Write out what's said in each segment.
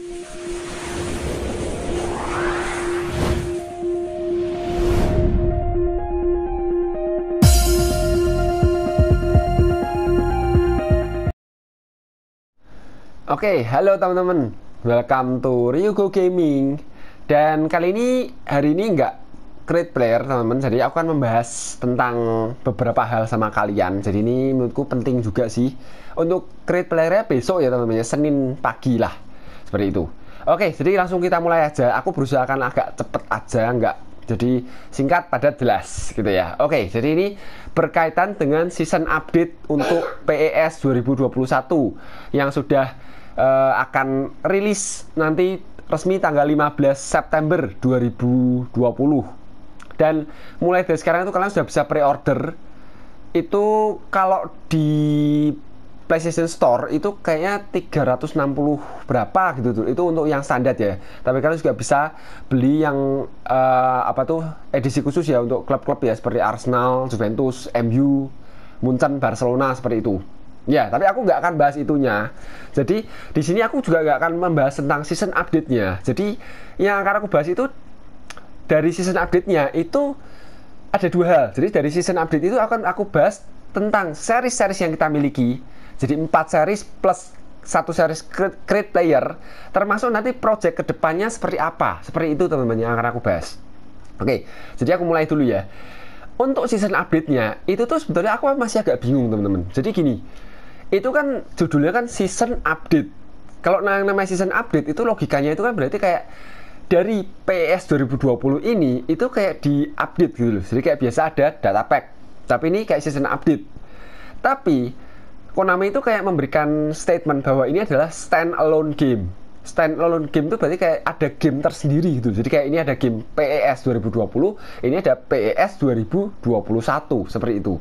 Oke, okay, halo teman-teman. Welcome to Ryugo Gaming. Dan kali ini hari ini nggak create player, teman-teman. Jadi aku akan membahas tentang beberapa hal sama kalian. Jadi ini menurutku penting juga sih. Untuk create playernya besok ya, teman-teman. Ya. Senin pagi lah seperti itu oke jadi langsung kita mulai aja aku berusaha akan agak cepet aja enggak jadi singkat padat jelas gitu ya oke jadi ini berkaitan dengan season update untuk PES 2021 e yang sudah uh, akan rilis nanti resmi tanggal 15 September 2020 dan mulai dari sekarang itu kalian sudah bisa pre-order itu kalau di PlayStation Store itu kayaknya 360 berapa gitu tuh. Itu untuk yang standar ya. Tapi kalian juga bisa beli yang uh, apa tuh edisi khusus ya untuk klub-klub ya seperti Arsenal, Juventus, MU, Munchen, Barcelona seperti itu. Ya, tapi aku nggak akan bahas itunya. Jadi di sini aku juga nggak akan membahas tentang season update-nya. Jadi yang akan aku bahas itu dari season update-nya itu ada dua hal. Jadi dari season update itu akan aku bahas tentang series-series yang kita miliki jadi 4 series plus satu series create player termasuk nanti project kedepannya seperti apa seperti itu teman-teman yang akan aku bahas oke jadi aku mulai dulu ya untuk season update-nya itu tuh sebetulnya aku masih agak bingung teman-teman jadi gini itu kan judulnya kan season update kalau namanya season update itu logikanya itu kan berarti kayak dari PS 2020 ini itu kayak di update gitu loh jadi kayak biasa ada data pack tapi ini kayak season update tapi Konami itu kayak memberikan statement bahwa ini adalah stand alone game. Stand alone game itu berarti kayak ada game tersendiri gitu. Jadi kayak ini ada game PES 2020, ini ada PES 2021 seperti itu.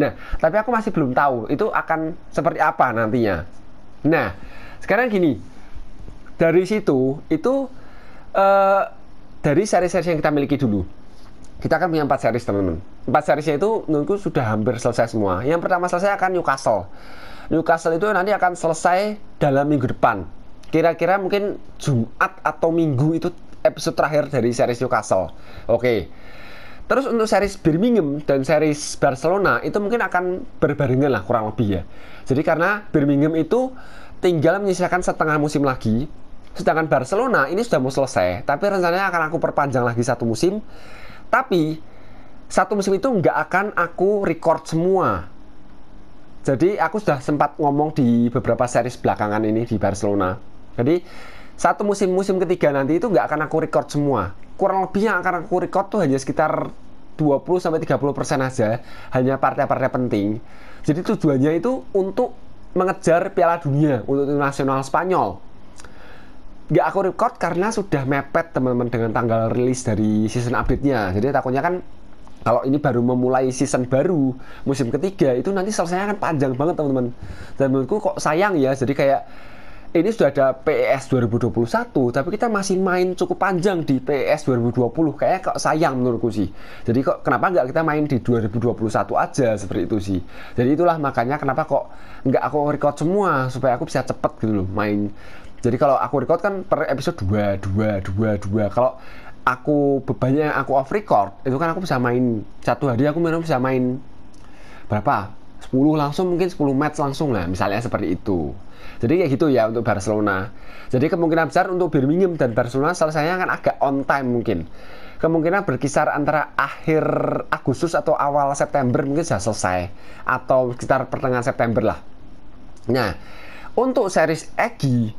Nah, tapi aku masih belum tahu itu akan seperti apa nantinya. Nah, sekarang gini, dari situ itu uh, dari seri-seri yang kita miliki dulu kita akan punya empat series teman-teman empat seriesnya itu menurutku sudah hampir selesai semua yang pertama selesai akan Newcastle Newcastle itu nanti akan selesai dalam minggu depan kira-kira mungkin Jumat atau Minggu itu episode terakhir dari series Newcastle oke Terus untuk series Birmingham dan series Barcelona itu mungkin akan berbarengan lah kurang lebih ya. Jadi karena Birmingham itu tinggal menyisakan setengah musim lagi, sedangkan Barcelona ini sudah mau selesai, tapi rencananya akan aku perpanjang lagi satu musim tapi satu musim itu nggak akan aku record semua. Jadi aku sudah sempat ngomong di beberapa series belakangan ini di Barcelona. Jadi satu musim musim ketiga nanti itu nggak akan aku record semua. Kurang lebih yang akan aku record tuh hanya sekitar 20 30 persen aja, hanya partai-partai penting. Jadi tujuannya itu untuk mengejar Piala Dunia untuk tim nasional Spanyol nggak aku record karena sudah mepet teman-teman dengan tanggal rilis dari season update-nya. Jadi takutnya kan kalau ini baru memulai season baru musim ketiga itu nanti selesainya kan panjang banget teman-teman. Dan menurutku kok sayang ya. Jadi kayak ini sudah ada PS e 2021 tapi kita masih main cukup panjang di PS e 2020 kayaknya kok sayang menurutku sih jadi kok kenapa nggak kita main di 2021 aja seperti itu sih jadi itulah makanya kenapa kok nggak aku record semua supaya aku bisa cepet gitu loh main jadi kalau aku record kan per episode 2, 2, 2, 2. Kalau aku bebannya aku off record, itu kan aku bisa main satu hari aku minum bisa main berapa? 10 langsung mungkin 10 match langsung lah misalnya seperti itu. Jadi kayak gitu ya untuk Barcelona. Jadi kemungkinan besar untuk Birmingham dan Barcelona selesainya kan agak on time mungkin. Kemungkinan berkisar antara akhir Agustus atau awal September mungkin sudah selesai atau sekitar pertengahan September lah. Nah, untuk series Egy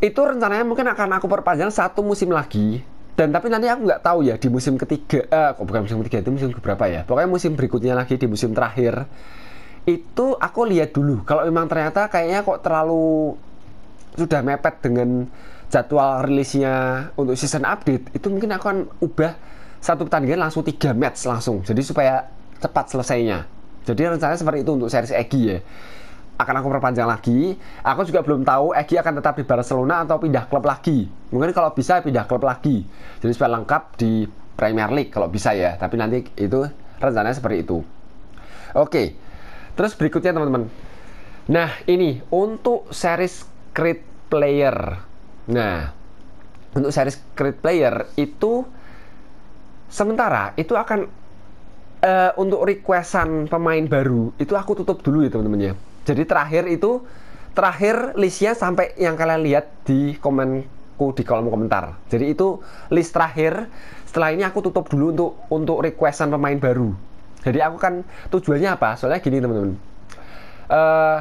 itu rencananya mungkin akan aku perpanjang satu musim lagi dan tapi nanti aku nggak tahu ya di musim ketiga eh, kok bukan musim ketiga itu musim berapa ya pokoknya musim berikutnya lagi di musim terakhir itu aku lihat dulu kalau memang ternyata kayaknya kok terlalu sudah mepet dengan jadwal rilisnya untuk season update itu mungkin akan ubah satu pertandingan langsung tiga match langsung jadi supaya cepat selesainya jadi rencananya seperti itu untuk series Egy ya akan aku perpanjang lagi. Aku juga belum tahu Eki akan tetap di Barcelona atau pindah klub lagi. Mungkin kalau bisa pindah klub lagi. Jadi supaya lengkap di Premier League kalau bisa ya. Tapi nanti itu rencananya seperti itu. Oke. Terus berikutnya teman-teman. Nah, ini untuk series Creed Player. Nah, untuk series Creed Player itu sementara itu akan uh, untuk requestan pemain baru itu aku tutup dulu ya teman-teman ya jadi terakhir itu terakhir listnya sampai yang kalian lihat di komenku di kolom komentar. Jadi itu list terakhir. Setelah ini aku tutup dulu untuk untuk requestan pemain baru. Jadi aku kan tujuannya apa? Soalnya gini teman-teman. Uh,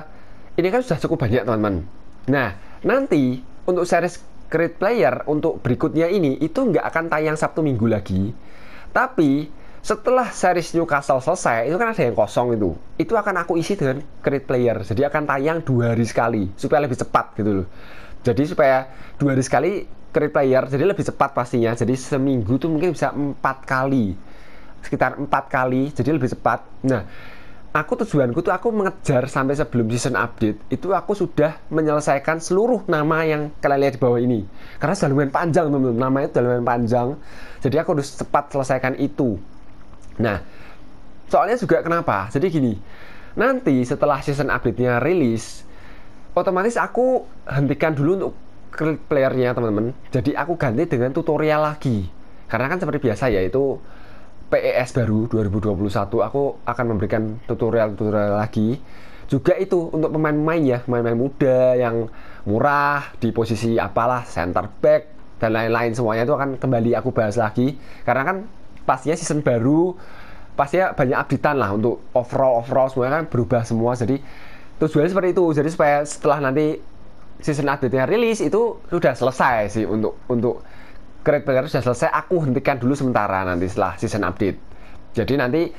ini kan sudah cukup banyak teman-teman. Nah nanti untuk series Create Player untuk berikutnya ini itu nggak akan tayang Sabtu Minggu lagi. Tapi setelah series Newcastle selesai itu kan ada yang kosong itu itu akan aku isi dengan create player jadi akan tayang dua hari sekali supaya lebih cepat gitu loh jadi supaya dua hari sekali create player jadi lebih cepat pastinya jadi seminggu tuh mungkin bisa empat kali sekitar empat kali jadi lebih cepat nah aku tujuanku tuh aku mengejar sampai sebelum season update itu aku sudah menyelesaikan seluruh nama yang kalian lihat di bawah ini karena sudah lumayan panjang teman-teman namanya sudah lumayan panjang jadi aku harus cepat selesaikan itu Nah, soalnya juga kenapa? Jadi gini, nanti setelah season update-nya rilis, otomatis aku hentikan dulu untuk klik playernya teman-teman. Jadi aku ganti dengan tutorial lagi. Karena kan seperti biasa ya itu PES baru 2021 aku akan memberikan tutorial-tutorial lagi juga itu untuk pemain-pemain ya pemain-pemain muda yang murah di posisi apalah center back dan lain-lain semuanya itu akan kembali aku bahas lagi karena kan pastinya season baru pastinya banyak updatean lah untuk overall overall semuanya kan berubah semua jadi tujuannya seperti itu jadi supaya setelah nanti season update nya rilis itu sudah selesai sih untuk untuk create Player sudah selesai aku hentikan dulu sementara nanti setelah season update jadi nanti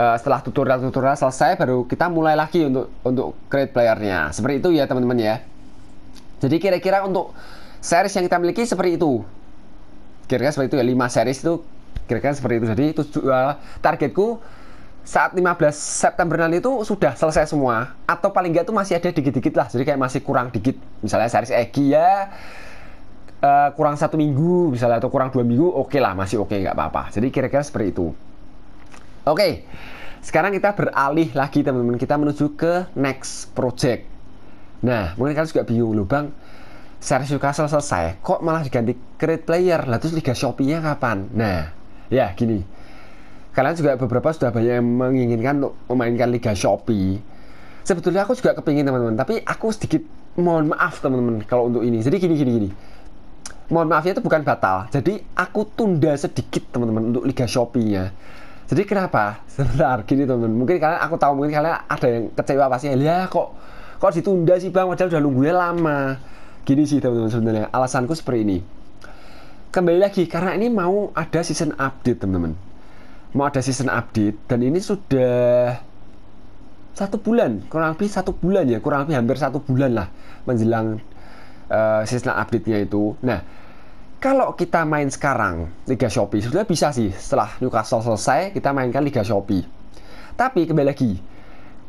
uh, setelah tutorial tutorial selesai baru kita mulai lagi untuk untuk create playernya seperti itu ya teman-teman ya jadi kira-kira untuk series yang kita miliki seperti itu kira-kira seperti itu ya 5 series itu kira-kira seperti itu jadi itu eh, targetku saat 15 September nanti itu sudah selesai semua atau paling nggak itu masih ada dikit-dikit lah jadi kayak masih kurang dikit misalnya series Egi ya uh, kurang satu minggu misalnya atau kurang dua minggu oke okay lah masih oke okay, nggak apa-apa jadi kira-kira seperti itu oke okay. sekarang kita beralih lagi teman-teman kita menuju ke next project nah mungkin kalian juga bingung loh bang series Newcastle selesai kok malah diganti create player lalu Liga Shopee-nya kapan nah ya gini kalian juga beberapa sudah banyak yang menginginkan untuk memainkan Liga Shopee sebetulnya aku juga kepingin teman-teman tapi aku sedikit mohon maaf teman-teman kalau untuk ini jadi gini gini gini mohon maafnya itu bukan batal jadi aku tunda sedikit teman-teman untuk Liga Shopee-nya jadi kenapa sebentar gini teman-teman mungkin kalian aku tahu mungkin kalian ada yang kecewa pasti ya kok kok ditunda sih bang padahal udah nunggunya lama gini sih teman-teman sebenarnya alasanku seperti ini kembali lagi karena ini mau ada season update teman-teman mau ada season update dan ini sudah satu bulan kurang lebih satu bulan ya kurang lebih hampir satu bulan lah menjelang uh, season update-nya itu nah kalau kita main sekarang Liga Shopee sudah bisa sih setelah Newcastle selesai kita mainkan Liga Shopee tapi kembali lagi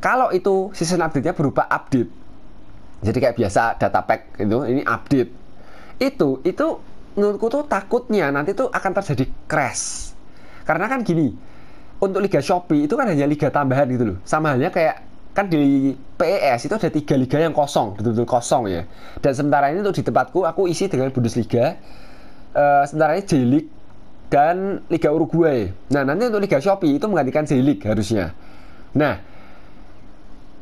kalau itu season update-nya berupa update jadi kayak biasa data pack itu ini update itu itu menurutku tuh takutnya nanti tuh akan terjadi crash karena kan gini untuk liga Shopee itu kan hanya liga tambahan gitu loh sama halnya kayak kan di PES itu ada tiga liga yang kosong betul-betul kosong ya dan sementara ini untuk di tempatku aku isi dengan Bundesliga uh, sementara ini J dan Liga Uruguay nah nanti untuk Liga Shopee itu menggantikan J harusnya nah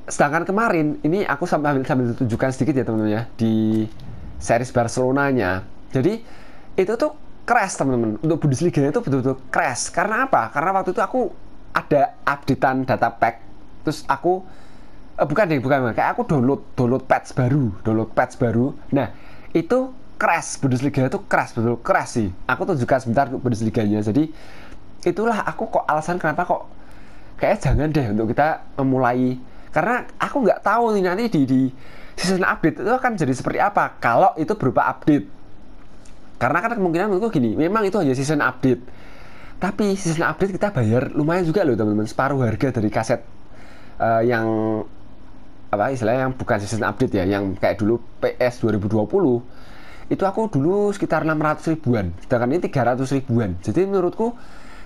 sedangkan kemarin ini aku sambil sambil tunjukkan sedikit ya teman-teman ya di series Barcelonanya jadi itu tuh crash teman-teman untuk Bundesliga itu betul-betul crash karena apa karena waktu itu aku ada updatean data pack terus aku eh, bukan deh bukan kayak aku download download patch baru download patch baru nah itu crash Bundesliga itu crash betul crash sih aku tuh juga sebentar untuk Bundesliganya jadi itulah aku kok alasan kenapa kok kayak jangan deh untuk kita memulai karena aku nggak tahu nih nanti di, di season update itu akan jadi seperti apa kalau itu berupa update karena kan kemungkinan menurutku gini memang itu hanya season update tapi season update kita bayar lumayan juga loh teman-teman separuh harga dari kaset uh, yang apa istilahnya yang bukan season update ya yang kayak dulu PS 2020 itu aku dulu sekitar 600 ribuan sedangkan ini 300 ribuan jadi menurutku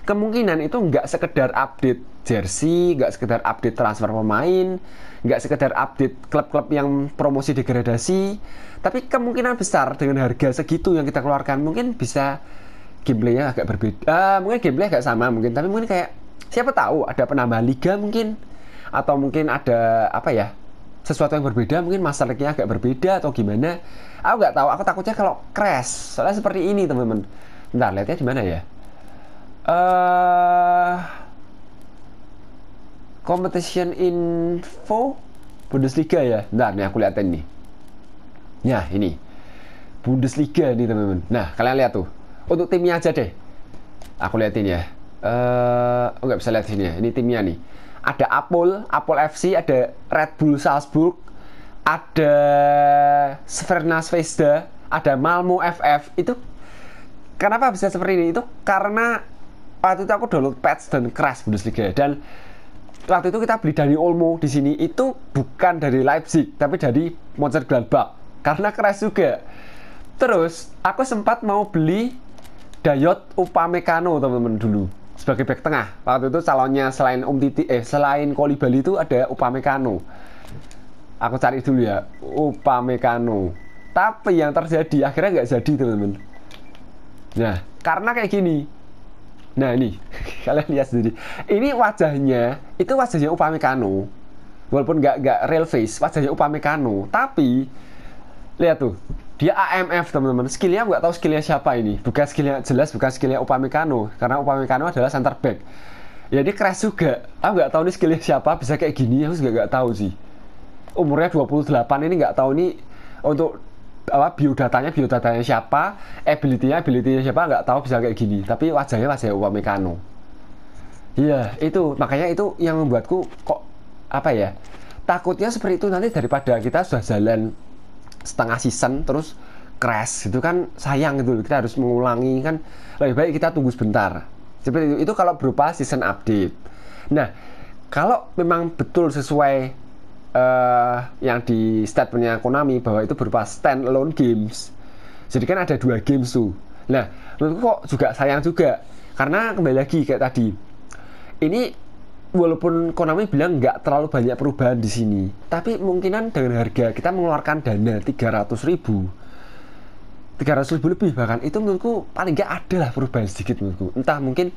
kemungkinan itu nggak sekedar update jersey, nggak sekedar update transfer pemain, nggak sekedar update klub-klub yang promosi degradasi, tapi kemungkinan besar dengan harga segitu yang kita keluarkan mungkin bisa gameplaynya agak berbeda, uh, mungkin gameplay agak sama mungkin, tapi mungkin kayak siapa tahu ada penambahan liga mungkin atau mungkin ada apa ya sesuatu yang berbeda mungkin masalahnya agak berbeda atau gimana aku nggak tahu aku takutnya kalau crash soalnya seperti ini teman-teman Ntar lihatnya di mana ya uh, competition info Bundesliga ya. Bentar nih aku liatin nih. Ya, ini. Bundesliga nih teman-teman. Nah, kalian lihat tuh. Untuk timnya aja deh. Aku liatin ya. Eh, uh, nggak bisa lihat sini ya. Ini timnya nih. Ada Apol, Apol FC, ada Red Bull Salzburg, ada Sverna Zvezda, ada Malmo FF. Itu kenapa bisa seperti ini? Itu karena waktu itu aku download patch dan crash Bundesliga dan waktu itu kita beli dari Olmo di sini itu bukan dari Leipzig tapi dari Monster Gladbach karena keras juga terus aku sempat mau beli Dayot Upamecano teman-teman dulu sebagai back tengah waktu itu calonnya selain Om um Titi eh selain Kolibali itu ada Upamecano aku cari dulu ya Upamecano tapi yang terjadi akhirnya nggak jadi teman-teman nah karena kayak gini Nah ini kalian lihat sendiri. Ini wajahnya itu wajahnya Upamecano. Walaupun nggak nggak real face, wajahnya Upamecano. Tapi lihat tuh dia AMF teman-teman. Skillnya nggak tahu skillnya siapa ini. Bukan skillnya jelas bukan skillnya Upamecano karena Upamecano adalah center back. Ya dia crash juga. Aku nggak tahu ini skillnya siapa bisa kayak gini. Aku juga nggak tahu sih. Umurnya 28 ini nggak tahu ini untuk apa biodatanya biodatanya siapa ability-nya ability-nya siapa nggak tahu bisa kayak gini tapi wajahnya wajah Upamecano iya itu makanya itu yang membuatku kok apa ya takutnya seperti itu nanti daripada kita sudah jalan setengah season terus crash itu kan sayang gitu kita harus mengulangi kan lebih baik kita tunggu sebentar seperti itu itu kalau berupa season update nah kalau memang betul sesuai uh, yang di statementnya Konami bahwa itu berupa stand alone games. Jadi kan ada dua games tuh. Nah, menurutku kok juga sayang juga karena kembali lagi kayak tadi ini walaupun Konami bilang nggak terlalu banyak perubahan di sini, tapi kemungkinan dengan harga kita mengeluarkan dana 300 ribu, 300 ribu lebih bahkan itu menurutku paling nggak ada lah perubahan sedikit menurutku. Entah mungkin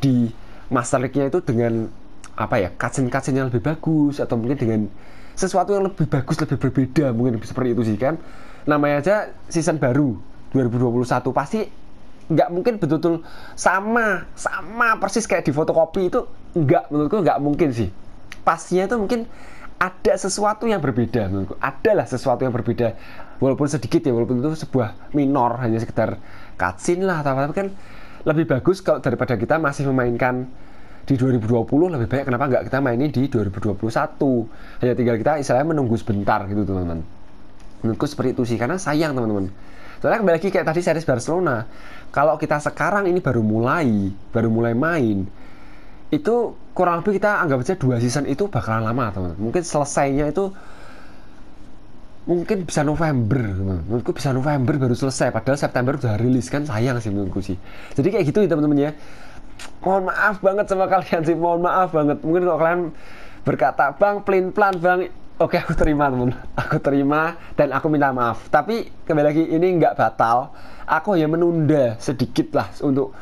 di Master league itu dengan apa ya cutscene-cutscene yang lebih bagus atau mungkin dengan sesuatu yang lebih bagus lebih berbeda mungkin lebih seperti itu sih kan namanya aja season baru 2021 pasti nggak mungkin betul-betul sama sama persis kayak di fotokopi itu nggak menurutku nggak mungkin sih pastinya itu mungkin ada sesuatu yang berbeda menurutku adalah sesuatu yang berbeda walaupun sedikit ya walaupun itu sebuah minor hanya sekedar cutscene lah tapi kan lebih bagus kalau daripada kita masih memainkan di 2020 lebih baik kenapa nggak kita mainin di 2021 hanya tinggal kita istilahnya menunggu sebentar gitu teman-teman menunggu seperti itu sih karena sayang teman-teman soalnya kembali lagi kayak tadi series Barcelona kalau kita sekarang ini baru mulai baru mulai main itu kurang lebih kita anggap aja dua season itu bakalan lama teman-teman mungkin selesainya itu mungkin bisa November teman. menurutku bisa November baru selesai padahal September udah rilis kan sayang sih menurutku sih jadi kayak gitu ya teman-teman ya mohon maaf banget sama kalian sih mohon maaf banget mungkin kalau kalian berkata bang plain plan bang oke aku terima teman aku terima dan aku minta maaf tapi kembali lagi ini nggak batal aku hanya menunda sedikit lah untuk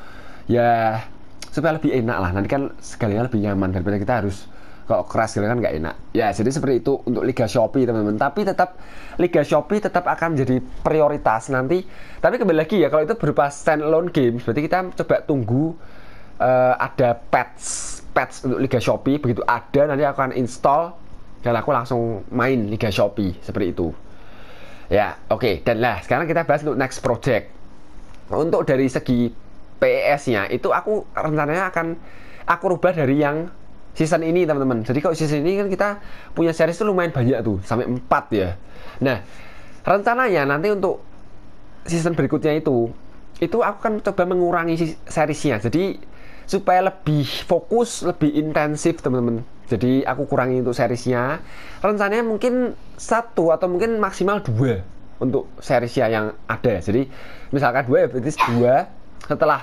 ya supaya lebih enak lah nanti kan segalanya lebih nyaman daripada kita harus kok keras gitu kan nggak enak ya jadi seperti itu untuk Liga Shopee teman-teman tapi tetap Liga Shopee tetap akan menjadi prioritas nanti tapi kembali lagi ya kalau itu berupa standalone game berarti kita coba tunggu uh, ada patch patch untuk Liga Shopee begitu ada nanti akan install dan aku langsung main Liga Shopee seperti itu ya oke okay. dan lah sekarang kita bahas untuk next project untuk dari segi PS nya itu aku rencananya akan aku rubah dari yang season ini teman-teman jadi kalau season ini kan kita punya series itu lumayan banyak tuh sampai 4 ya nah rencananya nanti untuk season berikutnya itu itu aku akan coba mengurangi seriesnya jadi supaya lebih fokus, lebih intensif teman-teman. Jadi aku kurangi untuk serisnya Rencananya mungkin satu atau mungkin maksimal dua untuk serisnya yang ada. Jadi misalkan dua ya berarti dua. Setelah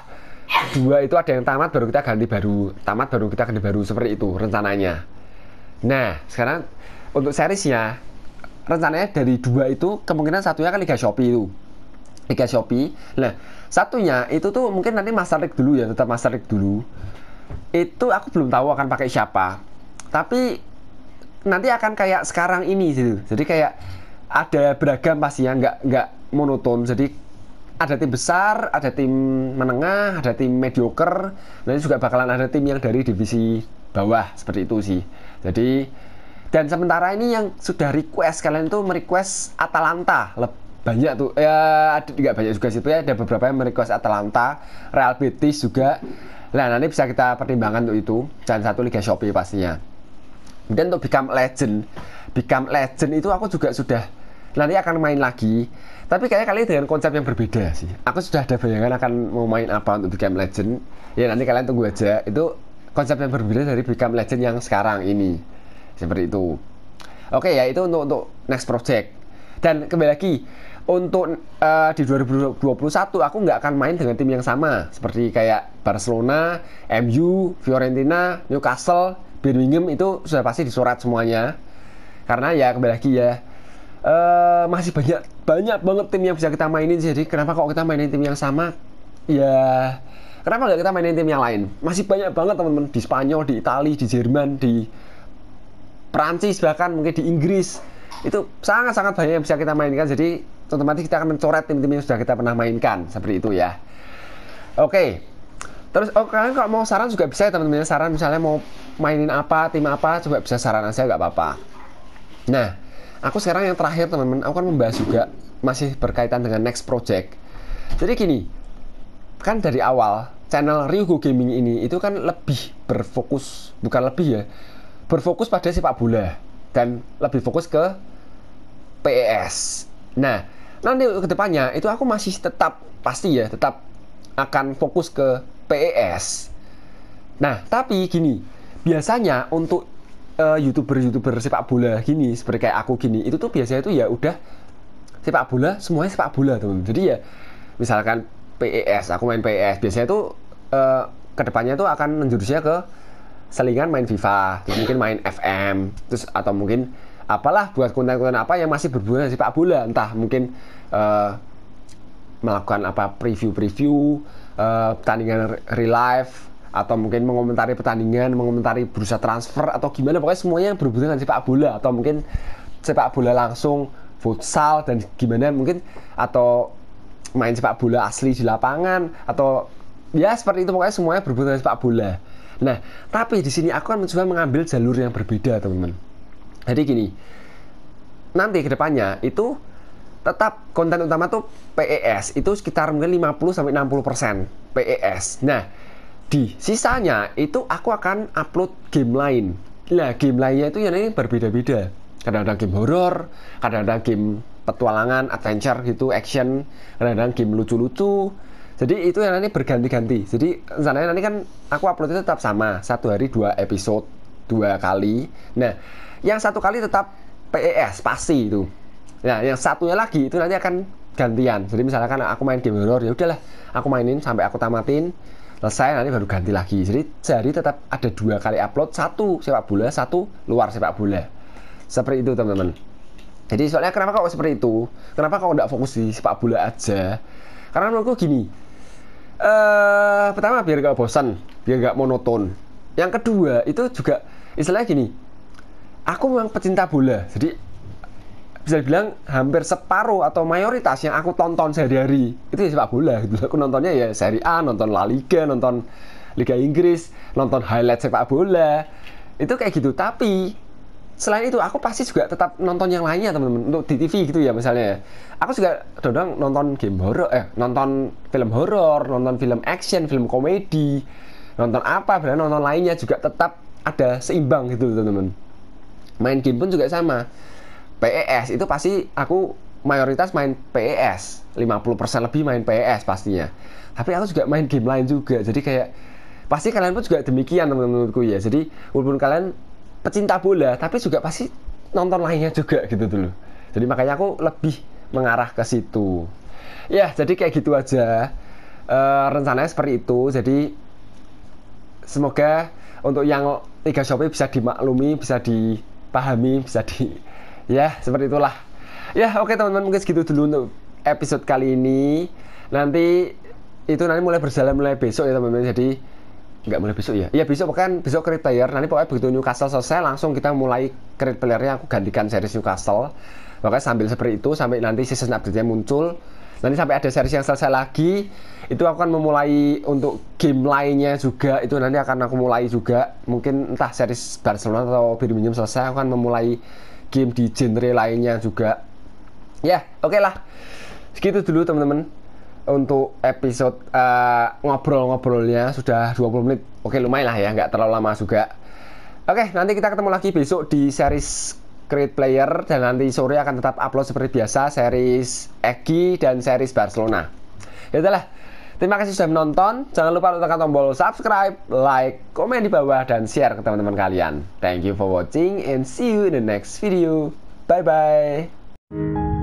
dua itu ada yang tamat baru kita ganti baru, tamat baru kita ganti baru seperti itu rencananya. Nah sekarang untuk serisnya rencananya dari dua itu kemungkinan satunya kan Liga Shopee itu. Liga Shopee. Nah, Satunya itu tuh mungkin nanti Mas Tarik dulu ya, tetap Mas Tarik dulu. Itu aku belum tahu akan pakai siapa. Tapi nanti akan kayak sekarang ini gitu. Jadi kayak ada beragam pasti ya nggak nggak monoton. Jadi ada tim besar, ada tim menengah, ada tim mediocre. Nanti juga bakalan ada tim yang dari divisi bawah seperti itu sih. Jadi dan sementara ini yang sudah request kalian tuh merequest Atalanta banyak tuh ya ada juga banyak juga situ ya ada beberapa yang merequest Atalanta Real Betis juga nah nanti bisa kita pertimbangkan untuk itu dan satu Liga Shopee pastinya kemudian untuk Become Legend Become Legend itu aku juga sudah nanti akan main lagi tapi kayaknya kalian dengan konsep yang berbeda sih aku sudah ada bayangan akan mau main apa untuk Become Legend ya nanti kalian tunggu aja itu konsep yang berbeda dari Become Legend yang sekarang ini seperti itu oke ya itu untuk, untuk next project dan kembali lagi untuk uh, di 2021 aku nggak akan main dengan tim yang sama seperti kayak Barcelona, MU, Fiorentina, Newcastle, Birmingham itu sudah pasti disurat semuanya karena ya kembali lagi ya uh, masih banyak banyak banget tim yang bisa kita mainin jadi kenapa kok kita mainin tim yang sama ya kenapa nggak kita mainin tim yang lain masih banyak banget teman-teman di Spanyol, di Italia, di Jerman, di Prancis bahkan mungkin di Inggris itu sangat-sangat banyak yang bisa kita mainkan jadi otomatis kita akan mencoret tim-tim yang sudah kita pernah mainkan seperti itu ya oke terus oh kalian kalau mau saran juga bisa ya teman-teman saran misalnya mau mainin apa tim apa coba bisa saran aja nggak apa-apa nah aku sekarang yang terakhir teman-teman aku akan membahas juga masih berkaitan dengan next project jadi gini kan dari awal channel Ryugo Gaming ini itu kan lebih berfokus bukan lebih ya berfokus pada sepak bola dan lebih fokus ke PES. Nah, nanti ke depannya itu aku masih tetap pasti ya tetap akan fokus ke PES. Nah, tapi gini, biasanya untuk youtuber eh, youtuber-youtuber sepak bola gini seperti kayak aku gini itu tuh biasanya itu ya udah sepak bola semuanya sepak bola teman jadi ya misalkan PES aku main PES biasanya tuh uh, eh, kedepannya tuh akan menjurusnya ke selingan main FIFA, terus mungkin main FM, terus atau mungkin apalah buat konten-konten apa yang masih berhubungan dengan sepak bola, entah mungkin uh, melakukan apa preview-preview uh, pertandingan real life atau mungkin mengomentari pertandingan, mengomentari bursa transfer atau gimana pokoknya semuanya yang berhubungan dengan sepak bola atau mungkin sepak bola langsung futsal dan gimana mungkin atau main sepak bola asli di lapangan atau ya seperti itu pokoknya semuanya berhubungan dengan sepak bola Nah, tapi di sini aku akan mencoba mengambil jalur yang berbeda, teman-teman. Jadi gini, nanti kedepannya itu tetap konten utama tuh PES itu sekitar mungkin 50 sampai 60 persen PES. Nah, di sisanya itu aku akan upload game lain. Nah, game lainnya itu yang ini berbeda-beda. Kadang-kadang game horor, kadang-kadang game petualangan, adventure gitu, action, kadang-kadang game lucu-lucu, jadi itu yang nanti berganti-ganti. Jadi rencananya nanti kan aku upload itu tetap sama, satu hari dua episode, dua kali. Nah, yang satu kali tetap PES pasti itu. Nah, yang satunya lagi itu nanti akan gantian. Jadi misalkan aku main game horror ya udahlah, aku mainin sampai aku tamatin selesai nanti baru ganti lagi. Jadi jadi tetap ada dua kali upload, satu sepak bola, satu luar sepak bola. Seperti itu teman-teman. Jadi soalnya kenapa kok seperti itu? Kenapa kok nggak fokus di sepak bola aja? Karena menurutku gini, uh, pertama biar gak bosan, biar gak monoton. Yang kedua itu juga istilahnya gini, aku memang pecinta bola, jadi bisa dibilang hampir separuh atau mayoritas yang aku tonton sehari-hari itu ya sepak bola gitu. Aku nontonnya ya seri A, nonton La Liga, nonton Liga Inggris, nonton highlight sepak bola. Itu kayak gitu. Tapi selain itu aku pasti juga tetap nonton yang lainnya teman-teman untuk di TV gitu ya misalnya Aku juga dodong nonton game horror eh nonton film horor, nonton film action, film komedi, nonton apa berarti nonton lainnya juga tetap ada seimbang gitu teman-teman. Main game pun juga sama. PES itu pasti aku mayoritas main e PES, 50% lebih main PES pastinya. Tapi aku juga main game lain juga. Jadi kayak pasti kalian pun juga demikian teman teman menurutku ya. Jadi walaupun kalian pecinta bola tapi juga pasti nonton lainnya juga gitu dulu jadi makanya aku lebih mengarah ke situ ya jadi kayak gitu aja e, rencananya seperti itu jadi semoga untuk yang tiga Shopee bisa dimaklumi bisa dipahami bisa di ya seperti itulah ya oke teman-teman mungkin segitu dulu untuk episode kali ini nanti itu nanti mulai berjalan mulai besok ya teman-teman jadi nggak mulai besok ya iya besok kan besok career player nanti pokoknya begitu Newcastle selesai langsung kita mulai career playernya aku gantikan series Newcastle makanya sambil seperti itu sampai nanti season update-nya muncul nanti sampai ada series yang selesai lagi itu aku akan memulai untuk game lainnya juga itu nanti akan aku mulai juga mungkin entah series Barcelona atau Birmingham selesai aku akan memulai game di genre lainnya juga ya oke okay lah segitu dulu teman-teman untuk episode uh, ngobrol-ngobrolnya sudah 20 menit. Oke, lumayan lah ya, nggak terlalu lama juga. Oke, nanti kita ketemu lagi besok di series Create Player dan nanti sore akan tetap upload seperti biasa series Egi dan series Barcelona. Ya lah. Terima kasih sudah menonton. Jangan lupa untuk tekan tombol subscribe, like, komen di bawah dan share ke teman-teman kalian. Thank you for watching and see you in the next video. Bye bye.